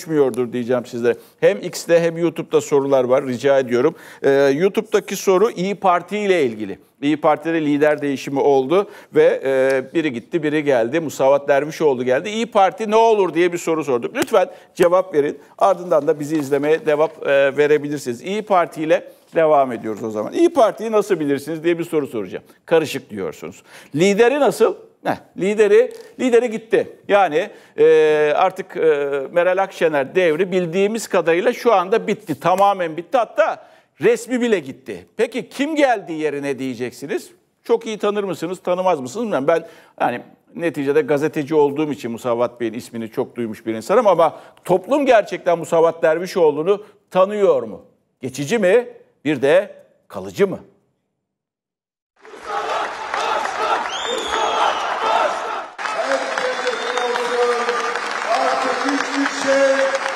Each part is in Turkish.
düşmüyordur diyeceğim size. Hem X'te hem YouTube'da sorular var rica ediyorum. Ee, YouTube'daki soru İyi Parti ile ilgili. İyi Parti'de lider değişimi oldu ve e, biri gitti biri geldi. Musavat Dervişoğlu geldi. İyi Parti ne olur diye bir soru sorduk. Lütfen cevap verin. Ardından da bizi izlemeye devam e, verebilirsiniz. İyi Parti ile devam ediyoruz o zaman. İyi Parti'yi nasıl bilirsiniz diye bir soru soracağım. Karışık diyorsunuz. Lideri nasıl? Heh, lideri lideri gitti. Yani e, artık e, Meral Akşener devri bildiğimiz kadarıyla şu anda bitti. Tamamen bitti. Hatta resmi bile gitti. Peki kim geldi yerine diyeceksiniz? Çok iyi tanır mısınız, tanımaz mısınız? Ben, ben yani neticede gazeteci olduğum için Musavat Bey'in ismini çok duymuş bir insanım ama toplum gerçekten Musavat Dervişoğlu'nu tanıyor mu? Geçici mi? Bir de kalıcı mı? hiçbir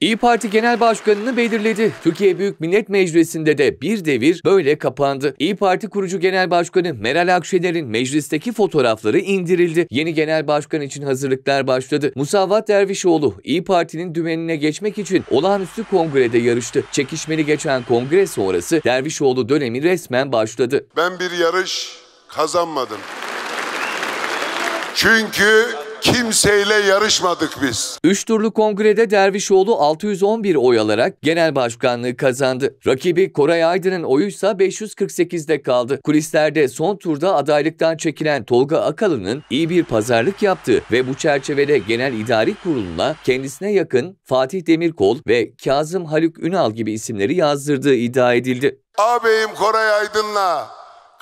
İyi Parti Genel Başkanı'nı belirledi. Türkiye Büyük Millet Meclisi'nde de bir devir böyle kapandı. İyi Parti kurucu Genel Başkanı Meral Akşener'in meclisteki fotoğrafları indirildi. Yeni Genel Başkan için hazırlıklar başladı. Musavat Dervişoğlu İyi Parti'nin dümenine geçmek için olağanüstü kongrede yarıştı. Çekişmeli geçen kongre sonrası Dervişoğlu dönemi resmen başladı. Ben bir yarış kazanmadım. Çünkü kimseyle yarışmadık biz. Üç turlu kongrede Dervişoğlu 611 oy alarak genel başkanlığı kazandı. Rakibi Koray Aydın'ın oyu ise 548'de kaldı. Kulislerde son turda adaylıktan çekilen Tolga Akalı'nın iyi bir pazarlık yaptığı ve bu çerçevede Genel idari Kurulu'na kendisine yakın Fatih Demirkol ve Kazım Haluk Ünal gibi isimleri yazdırdığı iddia edildi. Ağabeyim Koray Aydın'la,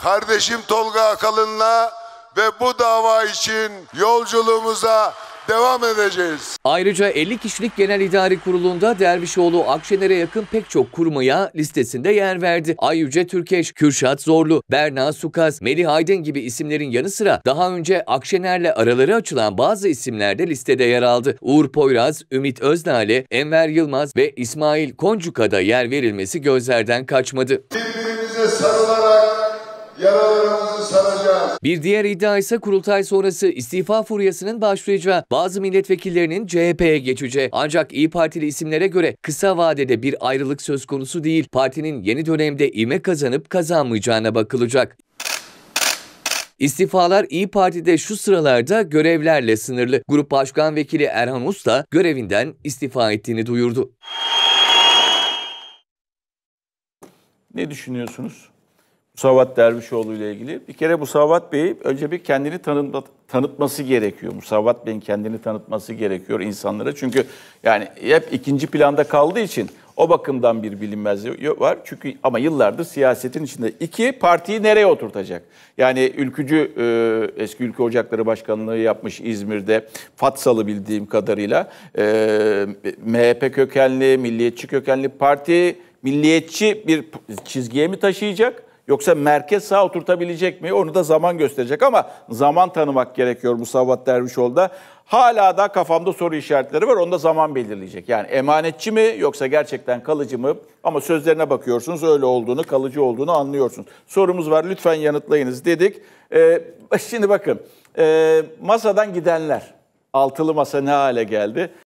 kardeşim Tolga Akalın'la ve bu dava için yolculuğumuza devam edeceğiz. Ayrıca 50 kişilik Genel idari Kurulu'nda Dervişoğlu Akşener'e yakın pek çok kurmaya listesinde yer verdi. Ayyüce Türkeş, Kürşat Zorlu, Berna Sukas, Melih Aydın gibi isimlerin yanı sıra daha önce Akşener'le araları açılan bazı isimler de listede yer aldı. Uğur Poyraz, Ümit Öznale, Enver Yılmaz ve İsmail Koncuk'a da yer verilmesi gözlerden kaçmadı. Birbirimize sarılarak yaraları saracağız. Bir diğer iddia ise kurultay sonrası istifa furyasının başlayacağı bazı milletvekillerinin CHP'ye geçeceği. Ancak İyi Partili isimlere göre kısa vadede bir ayrılık söz konusu değil. Partinin yeni dönemde ime kazanıp kazanmayacağına bakılacak. İstifalar İyi Parti'de şu sıralarda görevlerle sınırlı. Grup Başkan Vekili Erhan Usta görevinden istifa ettiğini duyurdu. Ne düşünüyorsunuz? Musavat Dervişoğlu ile ilgili. Bir kere Musavat Bey önce bir kendini tanıtma, tanıtması gerekiyor. Musavat Bey'in kendini tanıtması gerekiyor insanlara. Çünkü yani hep ikinci planda kaldığı için o bakımdan bir bilinmezlik var. Çünkü ama yıllardır siyasetin içinde. iki partiyi nereye oturtacak? Yani ülkücü e, eski Ülke Ocakları Başkanlığı yapmış İzmir'de. Fatsalı bildiğim kadarıyla. E, MHP kökenli, milliyetçi kökenli parti milliyetçi bir çizgiye mi taşıyacak? Yoksa merkez sağ oturtabilecek mi? Onu da zaman gösterecek ama zaman tanımak gerekiyor Bu Musavvat Dervişoğlu'da. Hala da kafamda soru işaretleri var. Onda zaman belirleyecek. Yani emanetçi mi yoksa gerçekten kalıcı mı? Ama sözlerine bakıyorsunuz öyle olduğunu, kalıcı olduğunu anlıyorsunuz. Sorumuz var lütfen yanıtlayınız dedik. Ee, şimdi bakın e, masadan gidenler. Altılı masa ne hale geldi?